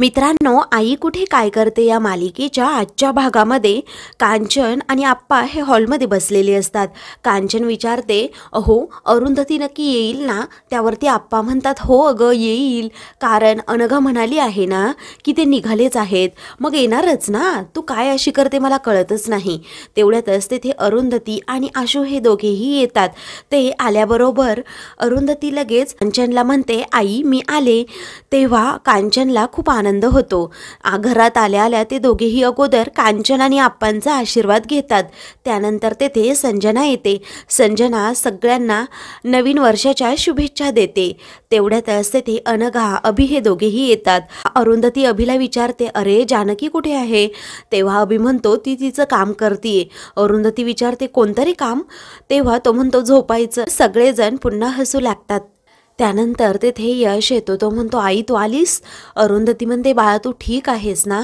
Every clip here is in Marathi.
मित्रांनो आई कुठे काय करते या मालिकेच्या आजच्या भागामध्ये कांचन आणि आप्पा हे हॉलमध्ये बसलेले असतात कांचन विचारते अहो अरुंधती नक्की येईल ना त्यावरती आप्पा म्हणतात हो अगं येईल कारण अनघा म्हणाली आहे ना की ते निघालेच आहेत मग येणारच ना तू काय अशी करते मला कळतच नाही तेवढ्यातच तेथे अरुंधती आणि आशू हे दोघेही येतात ते आल्याबरोबर अरुंधती लगेच कांचनला म्हणते आई मी आले तेव्हा कांचनला खूप आनंद होतो घरात आल्या आल्या ते दोघेही अगोदर कांचन आणि आप्पांचा आशीर्वाद घेतात त्यानंतर तेथे संजना येते संजना सगळ्यांना नवीन वर्षाच्या शुभेच्छा देते तेवढ्यातच तेथे अनघा अभि हे दोघेही येतात अरुंधती अभिला विचारते अरे जानकी कुठे आहे तेव्हा अभि म्हणतो ती तिचं काम करते अरुंधती विचारते कोणतरी काम तेव्हा तो म्हणतो झोपायचं सगळेजण पुन्हा हसू लागतात त्यानंतर तेथे यश येतो तो म्हणतो आई तू आलीस अरुंधती म्हणते बाळा तू ठीक आहेस ना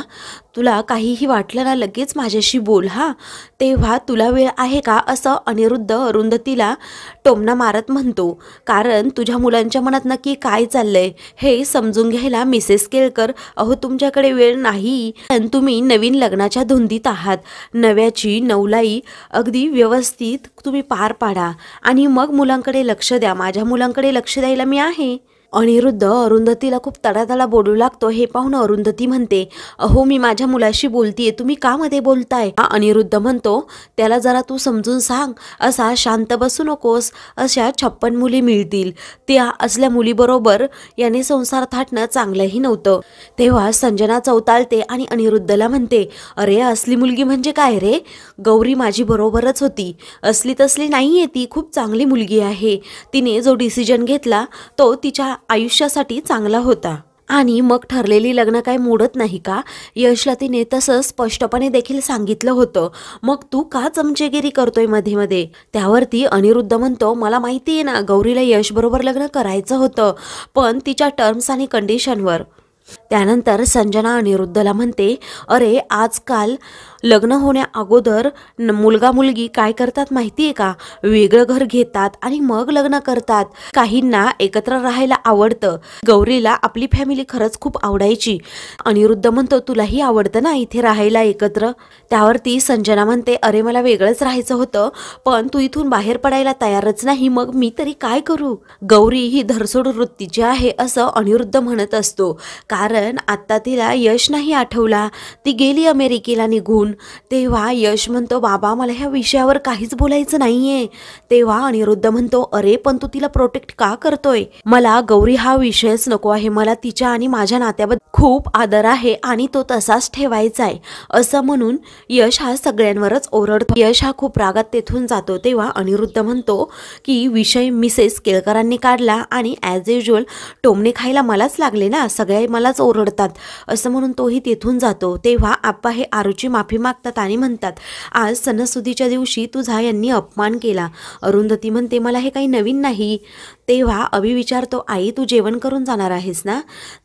तुला काहीही वाटलं ना लगेच माझ्याशी बोल हा तेव्हा तुला वेळ आहे का असं अनिरुद्ध अरुंधतीला टोमना मारत म्हणतो कारण तुझ्या मुलांच्या मनात नक्की काय चाललंय हे समजून घ्यायला मिसेस केळकर अहो तुमच्याकडे वेळ नाही पण तुम्ही नवीन लग्नाच्या धुंदीत आहात नव्याची नवलाई अगदी व्यवस्थित तुम्ही पार पाडा आणि मग मुलांकडे लक्ष द्या माझ्या मुलांकडे लक्ष द्यायला ولم يعه अनिरुद्ध अरुंधतीला खूप तडातडा बोलू लागतो हे पाहून अरुंधती म्हणते अहो मी माझ्या मुलाशी बोलतीये तुम्ही का मध्ये बोलताय अनिरुद्ध म्हणतो त्याला जरा तू समजून सांग असा शांत बसू नकोस अशा छप्पन मुली मिळतील त्या असल्या मुलीबरोबर याने संसार थाटणं चांगलंही नव्हतं तेव्हा संजना चौताळते आणि अनिरुद्धला म्हणते अरे असली मुलगी म्हणजे काय रे गौरी माझी बरोबरच होती असली तसली नाही ती खूप चांगली मुलगी आहे तिने जो डिसिजन घेतला तो तिच्या आयुष्यासाठी चांगला होता आणि मग ठरलेली लग्न काय मोडत नाही का यशला तिने तसं स्पष्टपणे देखील सांगितलं होतं मग तू का चमचेगिरी करतोय मध्ये मध्ये त्यावरती अनिरुद्ध म्हणतो मला माहिती आहे ना गौरीला यश बरोबर लग्न करायचं होतं पण तिच्या टर्म्स आणि कंडिशनवर त्यानंतर संजना अनिरुद्धला म्हणते अरे आजकाल लग्न होण्या अगोदर मुलगा मुलगी काय करतात माहिती आहे का वेगळं घर घेतात आणि मग लग्न करतात काहींना एकत्र राहायला आवडतं गौरीला आपली फॅमिली खरंच खूप आवडायची अनिरुद्ध म्हणतो तुलाही आवडतं ना इथे राहायला एकत्र त्यावरती संजना म्हणते अरे मला वेगळंच राहायचं होतं पण तू इथून बाहेर पडायला तयारच नाही मग मी तरी काय करू गौरी ही धरसोड वृत्तीची आहे असं अनिरुद्ध म्हणत असतो कारण कारण आत्ता तिला यश नाही आठवला ती गेली अमेरिकेला निघून तेव्हा यश म्हणतो बाबा मला ह्या विषयावर काहीच बोलायचं नाहीये तेव्हा अनिरुद्ध म्हणतो अरे पण तू तिला प्रोटेक्ट का करतोय मला गौरी हा विषयच नको आहे मला तिच्या आणि माझ्या नात्याबद्दल खूप आदर आहे आणि तो तसाच ठेवायचा आहे असं म्हणून यश हा सगळ्यांवरच ओरडतो यश हा खूप रागात तेथून जातो तेव्हा अनिरुद्ध म्हणतो की विषय मिसेस केळकरांनी काढला आणि ॲज युजल टोमणे खायला मलाच लागले ना सगळे मलाच ओरडतात असं म्हणून तोही तेथून जातो तेव्हा आप्पा हे आरूची माफी मागतात आणि म्हणतात आज सणसुदीच्या दिवशी तुझा यांनी अपमान केला अरुंधती म्हणते मला हे काही नवीन नाही तेव्हा अभि विचारतो आई तू जेवण करून जाणार आहेस ना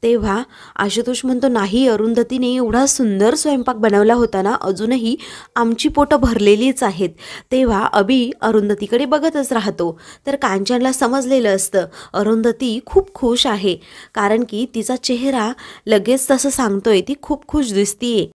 तेव्हा आशुतोष म्हणतो नाही अरुंधतीने एवढा सुंदर स्वयंपाक बनवला होता ना अजूनही आमची पोटं भरलेलीच आहेत तेव्हा अभि अरुंधतीकडे बघतच राहतो तर कांचनला समजलेलं असतं अरुंधती खूप खुश आहे कारण की तिचा चेहरा लगेच तसं सांगतोय ती खूप खुश दिसतीये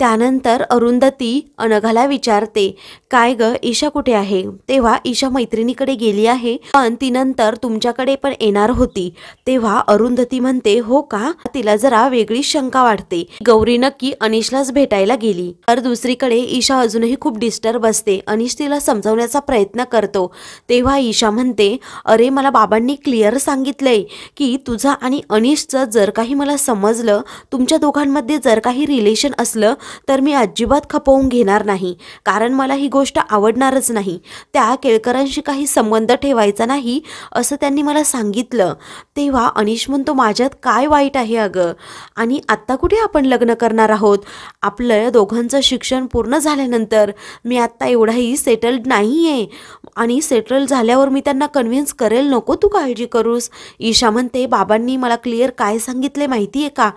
त्यानंतर अरुंधती अनघाला विचारते काय ग ईशा कुठे आहे तेव्हा ईशा मैत्रिणीकडे गेली आहे पण ती नंतर तुमच्याकडे पण येणार होती तेव्हा अरुंधती म्हणते हो का तिला जरा वेगळी शंका वाटते गौरी नक्की अनिशलाच भेटायला गेली तर दुसरीकडे ईशा अजूनही खूप डिस्टर्ब असते अनिश तिला समजवण्याचा प्रयत्न करतो तेव्हा ईशा म्हणते अरे मला बाबांनी क्लिअर सांगितलंय की तुझा आणि अनिशचं जर काही मला समजलं तुमच्या दोघांमध्ये जर काही रिलेशन असलं तर मी अजिबात खपवून घेणार नाही कारण मला ही गोष्ट आवडणारच नाही त्या केळकरांशी काही संबंध ठेवायचा नाही असं त्यांनी मला सांगितलं तेव्हा अनिश म्हणतो माझ्यात काय वाईट आहे अगं आणि आत्ता कुठे आपण लग्न करणार आहोत आपलं दोघांचं शिक्षण पूर्ण झाल्यानंतर मी आत्ता एवढाही सेटल्ड नाही आहे आणि सेटल झाल्यावर मी त्यांना कन्व्हिन्स करेल नको तू काळजी करूस ईशा म्हणते बाबांनी मला क्लिअर काय सांगितले माहिती आहे का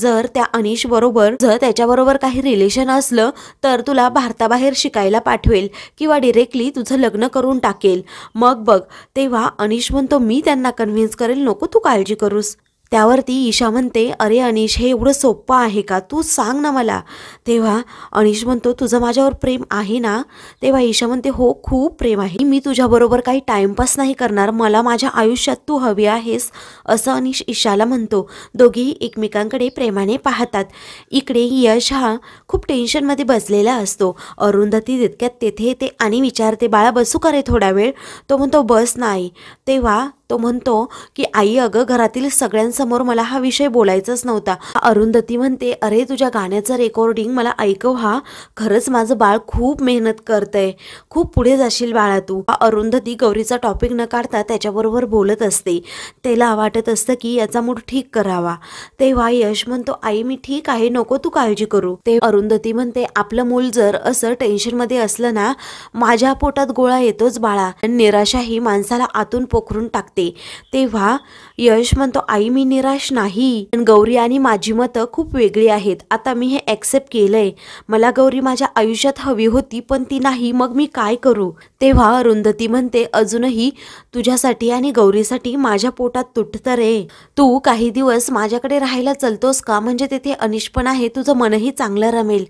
जर त्या अनिशबरोबर जर त्याच्याबरोबर काही रिलेशन असलं तर तुला भारताबाहेर शिकायला पाठवेल किंवा डिरेक्टली तुझं लग्न करून टाकेल मग बघ तेव्हा अनिश म्हणतो मी त्यांना कन्व्हिन्स करेल नको तू काळजी करूस त्यावरती ईशा म्हणते अरे अनिश हे एवढं सोपं आहे का तू सांग ना मला तेव्हा अनिश म्हणतो तुझं माझ्यावर प्रेम आहे ना तेव्हा ईशा म्हणते हो खूप प्रेम आहे मी तुझ्याबरोबर काही टाईमपास नाही करणार मला माझ्या आयुष्यात तू हवी आहेस असं अनिश ईशाला म्हणतो दोघी एकमेकांकडे प्रेमाने पाहतात इकडे यश हा खूप टेन्शनमध्ये बसलेला असतो अरुंधती तितक्यात तेथे येते आणि विचारते बाळा बसू करे थोडा वेळ तो म्हणतो बस नाही तेव्हा तो म्हणतो की आई अगं घरातील सगळ्यांसमोर मला हा विषय बोलायचाच नव्हता अरुंधती म्हणते अरे तुझ्या गाण्याचं रेकॉर्डिंग मला ऐकव हा खरंच माझं बाळ खूप मेहनत करतंय खूप पुढे जाशील बाळा तू अरुंधती गौरीचा टॉपिक न काढता त्याच्याबरोबर बोलत असते त्याला वाटत असतं की याचा मूड ठीक करावा तेव्हा यश म्हणतो आई मी ठीक आहे नको तू काळजी करू ते अरुंधती म्हणते आपलं मूल जर असं टेन्शनमध्ये असलं ना माझ्या पोटात गोळा येतोच बाळा निराशा ही माणसाला आतून पोखरून टाकते असते तेव्हा यश म्हणतो आई मी निराश नाही पण गौरी आणि माझी मतं खूप वेगळी आहेत आता मी हे ॲक्सेप्ट केलंय मला गौरी माझ्या आयुष्यात हवी होती पण ती नाही मग मी काय करू तेव्हा अरुंधती म्हणते अजूनही तुझ्यासाठी आणि गौरीसाठी माझ्या पोटात तुटत रे तू काही दिवस माझ्याकडे राहायला चलतोस का म्हणजे तेथे अनिश आहे तुझं मनही चांगलं रमेल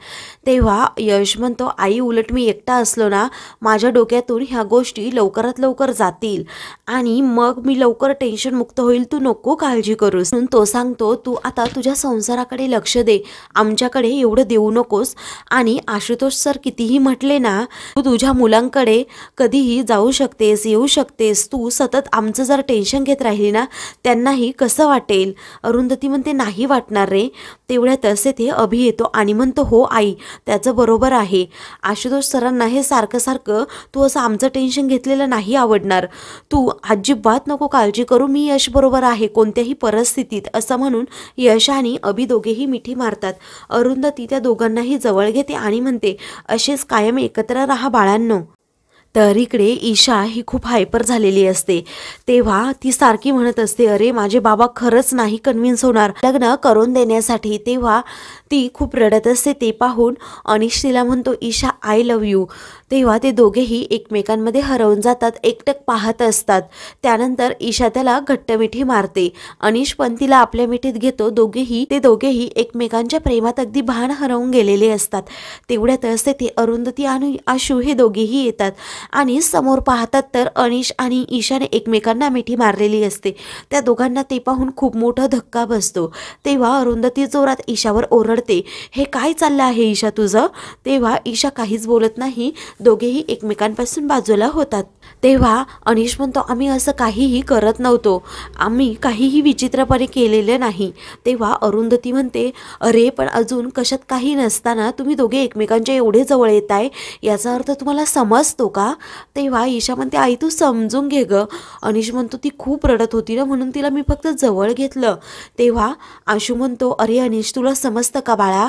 तेव्हा यश म्हणतो आई उलट मी एकटा असलो ना माझ्या डोक्यातून ह्या गोष्टी लवकरात लवकर जातील आणि मग मी लवकर टेन्शन मुक्त होईल तू नको काळजी करूस म्हणून तो सांगतो तू आता तुझ्या संसाराकडे लक्ष दे आमच्याकडे एवढं देऊ नकोस आणि आशुतोष सर कितीही म्हटले ना तू तुझ्या मुलांकडे कधीही जाऊ शकतेस येऊ शकतेस तू सतत आमचं जर टेन्शन घेत राहिली ना त्यांनाही कसं वाटेल अरुंधती म्हणते नाही वाटणार रे तेवढ्या तसे ते अभि येतो आणि म्हणतो हो आई त्याचं बरोबर आहे आशुतोष सरांना हे सारखं सारखं तू असं आमचं टेन्शन घेतलेलं नाही आवडणार तू अजिबात नको काळजी करू मी यश बरोबर आहे कोणत्याही परिस्थितीत असं म्हणून यश आणि अभि दोघेही मिठी मारतात अरुंधती त्या दोघांनाही जवळ घेते आणि म्हणते असेच कायम एकत्र राहा बाळांनो तर इकडे ईशा ही खूप हायपर झालेली असते तेव्हा ती सारखी म्हणत असते अरे माझे बाबा खरंच नाही कन्व्हिन्स होणार लग्न करून देण्यासाठी तेव्हा ती खूप रडत असते ते पाहून अनिश तिला म्हणतो ईशा आय लव यू तेव्हा ते दोघेही एकमेकांमध्ये हरवून जातात एकटक पाहत असतात त्यानंतर ईशा त्याला घट्ट मिठी मारते अनिश पण तिला आपल्या मिठीत घेतो दोघेही ते दोघेही एकमेकांच्या प्रेमात अगदी भान हरवून गेलेले असतात तेवढ्यातच तेथे अरुंधती आणि आशू हे दोघेही येतात आणि समोर पाहतात तर अनिश आणि ईशाने एकमेकांना मिठी मारलेली असते त्या दोघांना ते पाहून खूप मोठा धक्का बसतो तेव्हा अरुंधती जोरात ईशावर ओरडते हे काय चाललं आहे ईशा तुझं तेव्हा ईशा काहीच बोलत नाही दोघेही एकमेकांपासून बाजूला होतात तेव्हा अनिश म्हणतो आम्ही असं काहीही करत नव्हतो आम्ही काहीही विचित्रपणे केलेलं नाही तेव्हा अरुंधती म्हणते अरे पण अजून कशात काही नसताना तुम्ही दोघे एकमेकांच्या एवढे जवळ येत आहे याचा अर्थ तुम्हाला समजतो का तेव्हा ईशा म्हणते आई तू समजून घे गं अनिश म्हणतो ती खूप रडत होती ना म्हणून तिला मी फक्त जवळ घेतलं तेव्हा आशू म्हणतो अरे अनिश तुला समजतं का बाळा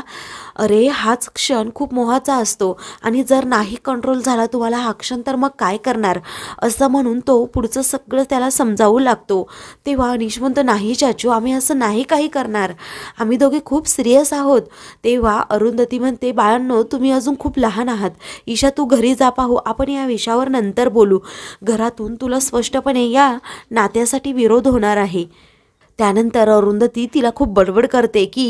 अरे हाच क्षण खूप मोहाचा असतो आणि जर नाही कंट्रोल झाला तुम्हाला हा क्षण तर मग काय करणार असं म्हणून तो पुढचं सगळं त्याला समजावू लागतो तेव्हा अनिश म्हणतो नाही चाचू आम्ही असं नाही काही करणार आम्ही दोघे खूप सिरियस आहोत तेव्हा अरुंधती म्हणते बाळांनो तुम्ही अजून खूप लहान आहात ईशा तू घरी जा पाहू आपण या विषयावर नंतर बोलू घरातून तुला स्पष्टपणे या नात्यासाठी विरोध होणार आहे त्यानंतर अरुंधती तिला खूप बडबड करते की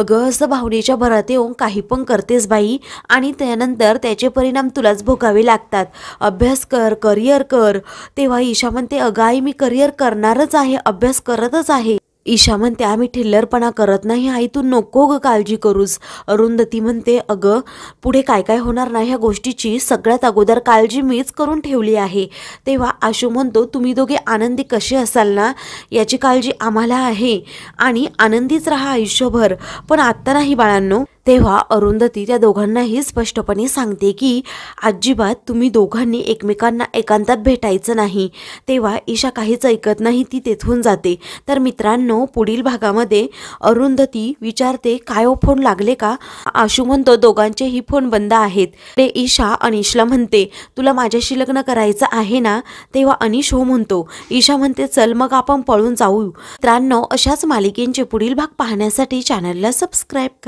अगं असं भावनेच्या भरात येऊन काही पण करतेस बाई आणि त्यानंतर त्याचे परिणाम तुलाच भोगावे लागतात अभ्यास कर करिअर कर तेव्हा ईशा म्हणते अगं आई मी करिअर करणारच आहे अभ्यास करतच आहे ईशा म्हणते आम्ही ठिल्लरपणा करत नाही आई तू नको ग काळजी करूस अरुंधती म्हणते अगं पुढे काय काय होणार नाही ह्या गोष्टीची सगळ्यात अगोदर काळजी मीच करून ठेवली आहे तेव्हा आशू म्हणतो तुम्ही दोघे आनंदी कसे असाल ना याची काळजी आम्हाला आहे आणि आनंदीच राहा आयुष्यभर पण आत्ता नाही बाळांनो तेव्हा अरुंधती त्या दोघांनाही स्पष्टपणे सांगते की अजिबात तुम्ही दोघांनी एकमेकांना एकांतात भेटायचं नाही तेव्हा ईशा काहीच ऐकत नाही ती तेथून जाते तर मित्रांनो पुढील भागामध्ये अरुंधती विचारते काय ओ हो, फोन लागले का आशू म्हणतो दोघांचेही फोन बंद आहेत ते ईशा अनिशला म्हणते तुला माझ्याशी लग्न करायचं आहे ना तेव्हा अनिश हो म्हणतो ईशा म्हणते चल मग आपण पळून जाऊ मित्रांनो अशाच मालिकेंचे पुढील भाग पाहण्यासाठी चॅनलला सबस्क्राईब